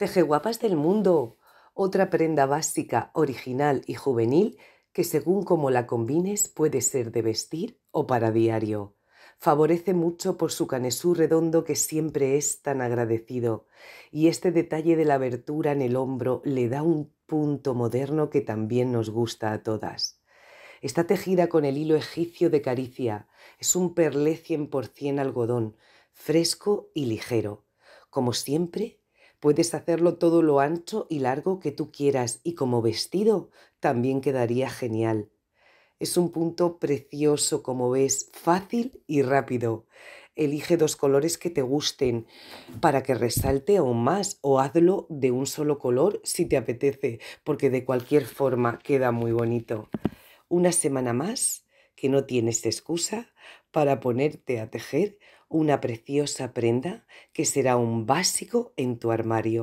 Tejeguapas del Mundo, otra prenda básica, original y juvenil que según como la combines puede ser de vestir o para diario. Favorece mucho por su canesú redondo que siempre es tan agradecido, y este detalle de la abertura en el hombro le da un punto moderno que también nos gusta a todas. Está tejida con el hilo egipcio de caricia, es un perlé 100% algodón, fresco y ligero. Como siempre, Puedes hacerlo todo lo ancho y largo que tú quieras y como vestido también quedaría genial. Es un punto precioso, como ves, fácil y rápido. Elige dos colores que te gusten para que resalte aún más o hazlo de un solo color si te apetece, porque de cualquier forma queda muy bonito. Una semana más que no tienes excusa para ponerte a tejer una preciosa prenda que será un básico en tu armario